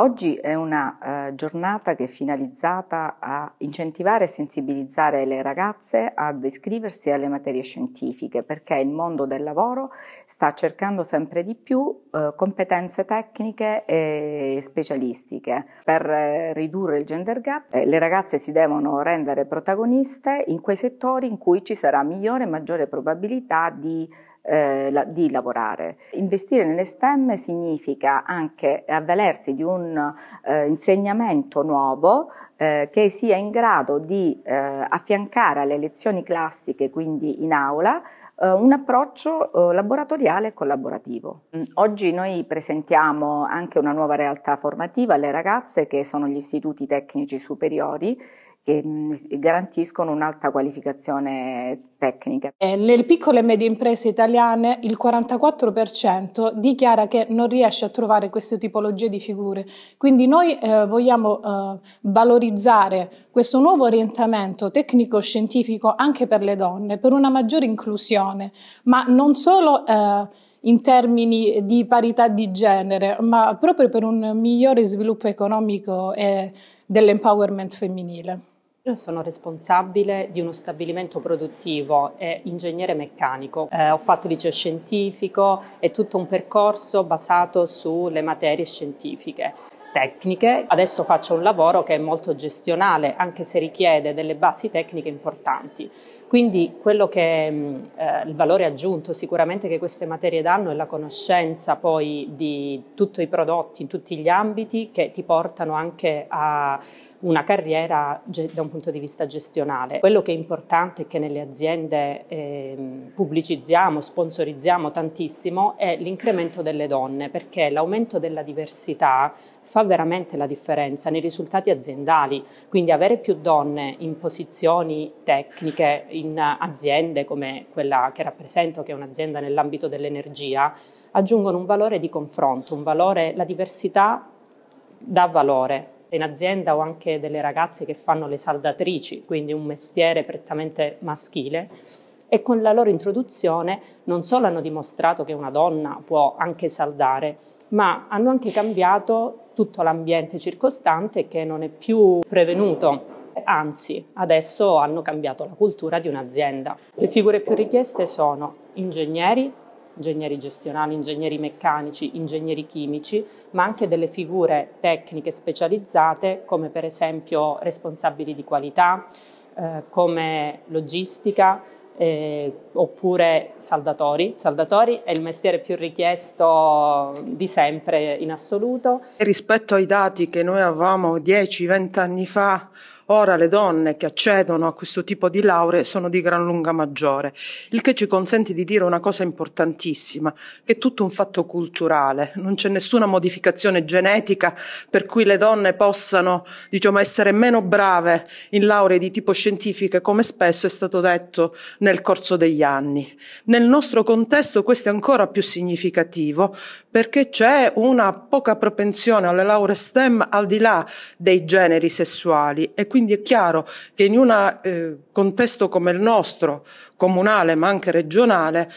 Oggi è una eh, giornata che è finalizzata a incentivare e sensibilizzare le ragazze ad iscriversi alle materie scientifiche perché il mondo del lavoro sta cercando sempre di più eh, competenze tecniche e specialistiche. Per eh, ridurre il gender gap eh, le ragazze si devono rendere protagoniste in quei settori in cui ci sarà migliore e maggiore probabilità di eh, la, di lavorare. Investire nelle STEM significa anche avvalersi di un eh, insegnamento nuovo eh, che sia in grado di eh, affiancare alle lezioni classiche, quindi in aula, eh, un approccio eh, laboratoriale e collaborativo. Mm, oggi noi presentiamo anche una nuova realtà formativa alle ragazze che sono gli istituti tecnici superiori che garantiscono un'alta qualificazione tecnica. Eh, nelle piccole e medie imprese italiane il 44% dichiara che non riesce a trovare queste tipologie di figure, quindi noi eh, vogliamo eh, valorizzare questo nuovo orientamento tecnico-scientifico anche per le donne, per una maggiore inclusione, ma non solo... Eh, in termini di parità di genere, ma proprio per un migliore sviluppo economico e dell'empowerment femminile. Io sono responsabile di uno stabilimento produttivo e ingegnere meccanico. Eh, ho fatto liceo scientifico e tutto un percorso basato sulle materie scientifiche tecniche, adesso faccio un lavoro che è molto gestionale, anche se richiede delle basi tecniche importanti. Quindi quello che mm, eh, il valore aggiunto sicuramente che queste materie danno è la conoscenza poi di tutti i prodotti in tutti gli ambiti che ti portano anche a una carriera ge- da un punto di vista gestionale. Quello che è importante e che nelle aziende eh, pubblicizziamo, sponsorizziamo tantissimo è l'incremento delle donne, perché l'aumento della diversità fa fa veramente la differenza nei risultati aziendali, quindi avere più donne in posizioni tecniche, in aziende come quella che rappresento, che è un'azienda nell'ambito dell'energia, aggiungono un valore di confronto, un valore, la diversità dà valore in azienda ho anche delle ragazze che fanno le saldatrici, quindi un mestiere prettamente maschile. E con la loro introduzione non solo hanno dimostrato che una donna può anche saldare, ma hanno anche cambiato tutto l'ambiente circostante che non è più prevenuto anzi adesso hanno cambiato la cultura di un'azienda. Le figure più richieste sono ingegneri, ingegneri gestionali, ingegneri meccanici, ingegneri chimici, ma anche delle figure tecniche specializzate come per esempio responsabili di qualità, eh, come logistica, eh, oppure saldatori. Saldatori è il mestiere più richiesto di sempre in assoluto. E rispetto ai dati che noi avevamo 10-20 anni fa, Ora le donne che accedono a questo tipo di lauree sono di gran lunga maggiore, il che ci consente di dire una cosa importantissima, che è tutto un fatto culturale, non c'è nessuna modificazione genetica per cui le donne possano, diciamo, essere meno brave in lauree di tipo scientifiche come spesso è stato detto nel corso degli anni. Nel nostro contesto questo è ancora più significativo perché c'è una poca propensione alle lauree STEM al di là dei generi sessuali e quindi quindi è chiaro che in un eh, contesto come il nostro, comunale ma anche regionale,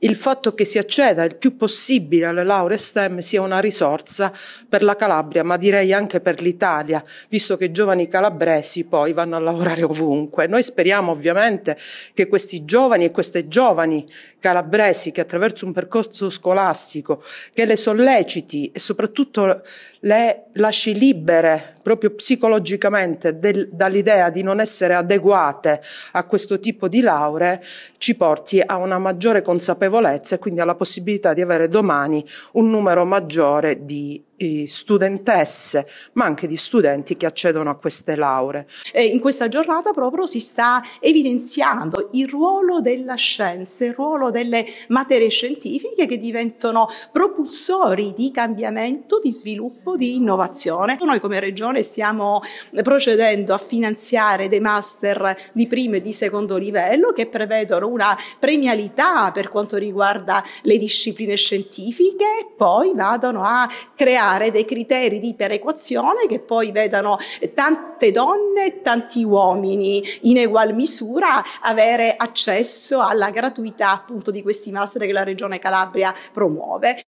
il fatto che si acceda il più possibile alle lauree STEM sia una risorsa per la Calabria, ma direi anche per l'Italia, visto che i giovani calabresi poi vanno a lavorare ovunque. Noi speriamo ovviamente che questi giovani e queste giovani calabresi che attraverso un percorso scolastico che le solleciti e soprattutto le lasci libere proprio psicologicamente del, dall'idea di non essere adeguate a questo tipo di lauree, ci porti a una maggiore consapevolezza consapevolezza e quindi alla possibilità di avere domani un numero maggiore di studentesse, ma anche di studenti che accedono a queste lauree. in questa giornata proprio si sta evidenziando il ruolo della scienza, il ruolo delle materie scientifiche che diventano propulsori di cambiamento, di sviluppo, di innovazione. Noi come regione stiamo procedendo a finanziare dei master di primo e di secondo livello che prevedono una premialità per quanto riguarda le discipline scientifiche e poi vadano a creare creare dei criteri di perequazione che poi vedano tante donne e tanti uomini in egual misura avere accesso alla gratuità appunto di questi master che la Regione Calabria promuove.